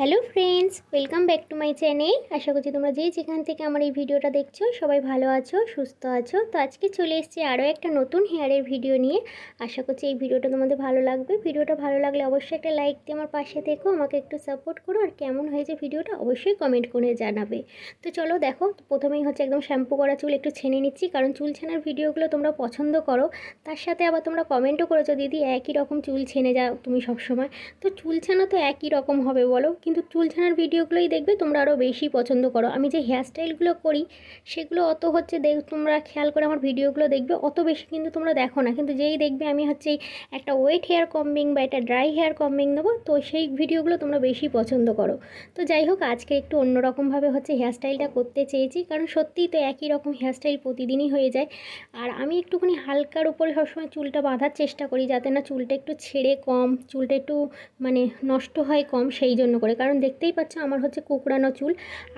hello friends welcome back to my channel আশা করছি তোমরা যে যেখান থেকে আমার এই ভিডিওটা দেখছো সবাই ভালো আছো সুস্থ আছো তো আজকে চলে এসেছি আরও একটা নতুন হেয়ারের ভিডিও নিয়ে আশা করছি এই ভিডিওটা তোমাদের ভালো লাগবে ভিডিওটা ভালো লাগলে অবশ্যই একটা লাইক দিয়ে আমার পাশে থেকো আমাকে একটু সাপোর্ট করো আর কেমন হয়েছে ভিডিওটা অবশ্যই কমেন্ট করে জানাবে তো চলো দেখো প্রথমেই হচ্ছে একদম শ্যাম্পু করা চুল একটু ছেনে নিচ্ছি কারণ চুল ছেনার ভিডিওগুলো তোমরা পছন্দ করো তার সাথে আবার তোমরা কমেন্টও করেছো দিদি একই রকম চুল ছেনে যাও তুমি সবসময় তো চুল ছানা তো একই রকম হবে বলো কিন্তু চুল ছাড়ার ভিডিওগুলোই দেখবে তোমরা আরও বেশি পছন্দ করো আমি যে হেয়ারস্টাইলগুলো করি সেগুলো অত হচ্ছে দেখ তোমরা খেয়াল করে আমার ভিডিওগুলো দেখবে অত বেশি কিন্তু তোমরা দেখো না কিন্তু যেই দেখবে আমি হচ্ছে একটা ওয়েট হেয়ার কম্বিং বা একটা ড্রাই হেয়ার কম্বিং নেবো তো সেই ভিডিওগুলো তোমরা বেশি পছন্দ করো তো যাই হোক আজকে একটু অন্যরকমভাবে হচ্ছে হেয়ারস্টাইলটা করতে চেয়েছি কারণ সত্যিই তো একই রকম হেয়ারস্টাইল প্রতিদিনই হয়ে যায় আর আমি একটুখানি হালকার উপরে সবসময় চুলটা বাঁধার চেষ্টা করি যাতে না চুলটা একটু ছেড়ে কম চুলটা একটু মানে নষ্ট হয় কম সেই জন্য করে কারণ দেখতেই পাচ্ছ আমার হচ্ছে কুকড়ানো চুল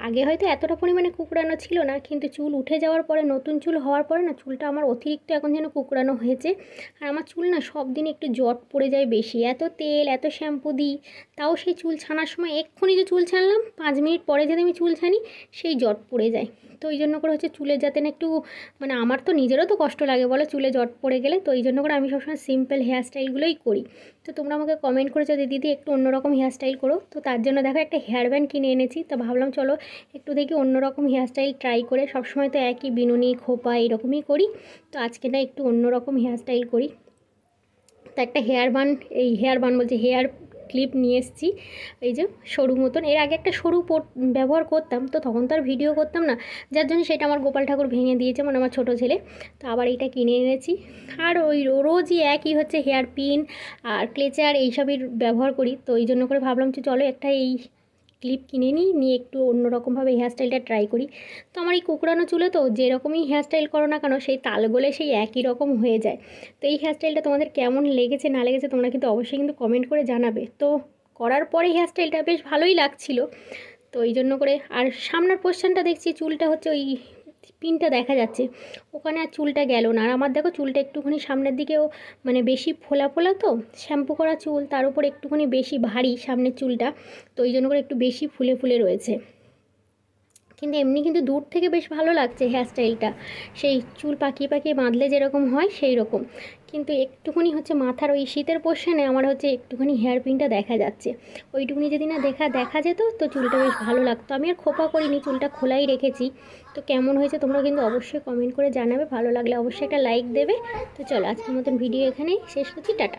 আগে হয়তো এতটা পরিমাণে কুকড়ানো ছিল না কিন্তু চুল উঠে যাওয়ার পরে নতুন চুল হওয়ার পরে না চুলটা আমার অতিরিক্ত এখন যেন কুকড়ানো হয়েছে আর আমার চুল না সব দিন একটু জট পড়ে যায় বেশি এত তেল এত শ্যাম্পু দিই তাও সেই চুল ছানার সময় এক্ষুনি যে চুল ছানলাম পাঁচ মিনিট পরে যদি আমি চুল ছানি সেই জট পড়ে যায় তো ওই জন্য করে হচ্ছে চুলের যাতে না একটু মানে আমার তো নিজেরও তো কষ্ট লাগে বলো চুলে জট পড়ে গেলে তো এই জন্য করে আমি সবসময় সিম্পল হেয়ারস্টাইলগুলোই করি তো তোমরা আমাকে কমেন্ট করেছো যে দিদি একটু অন্যরকম হেয়ারস্টাইল করো তো তার জন্য দেখো একটা হেয়ার ব্যান্ড কিনে এনেছি তো ভাবলাম চলো একটু দেখি অন্যরকম হেয়ারস্টাইল ট্রাই করে সবসময় তো একই বিনুনি খোপা এরকমই করি তো আজকে না একটু অন্যরকম হেয়ারস্টাইল করি তো একটা হেয়ার বান এই হেয়ার বান বলছে হেয়ার ক্লিপ নিয়ে এসেছি এই যে সরু মতন এর আগে একটা সরু ব্যবহার করতাম তো তখন তো আর ভিডিও করতাম না যার জন্য সেটা আমার গোপাল ঠাকুর ভেঙে দিয়েছে মানে আমার ছোটো ছেলে তো আবার এটা কিনে এনেছি আর ওই রোজই একই হচ্ছে হেয়ার পিন আর ক্লেচার এইসবের ব্যবহার করি তো এই জন্য করে ভাবলাম যে চলো একটা এই ক্লিপ কিনে নিই নিয়ে একটু অন্যরকমভাবে হেয়ার স্টাইলটা ট্রাই করি তো আমার এই কুকড়ানো চুলে তো যেরকমই হেয়ার স্টাইল করো না কেন সেই তাল গলে সেই একই রকম হয়ে যায় তো এই হেয়ার স্টাইলটা তোমাদের কেমন লেগেছে না লেগেছে তোমরা কিন্তু অবশ্যই কিন্তু কমেন্ট করে জানাবে তো করার পরে হেয়ার স্টাইলটা বেশ ভালোই লাগছিল তো এই জন্য করে আর সামনের পোশ্চানটা দেখছি চুলটা হচ্ছে ওই পিনটা দেখা যাচ্ছে ওখানে আর চুলটা গেল না আর আমার দেখো চুলটা একটুখানি সামনের দিকেও মানে বেশি ফোলা ফোলা তো শ্যাম্পু করা চুল তার উপর একটুখানি বেশি ভারী সামনের চুলটা তো ওই জন্য করে একটু বেশি ফুলে ফুলে রয়েছে কিন্তু এমনি কিন্তু দূর থেকে বেশ ভালো লাগছে হেয়ারস্টাইলটা সেই চুল পাকিয়ে পাকিয়ে বাঁধলে যেরকম হয় সেই রকম কিন্তু একটুখানি হচ্ছে মাথার ওই শীতের পোর্শনে আমার হচ্ছে একটুখানি হেয়ার পিনটা দেখা যাচ্ছে ওইটুকুনি যদি না দেখা দেখা যেত তো চুলটা বেশ ভালো লাগতো আমি আর খোপা করিনি চুলটা খোলাই রেখেছি তো কেমন হয়েছে তোমরা কিন্তু অবশ্যই কমেন্ট করে জানাবে ভালো লাগলে অবশ্যই একটা লাইক দেবে তো চলো আজকের মতন ভিডিও এখানেই শেষ করছি টাটা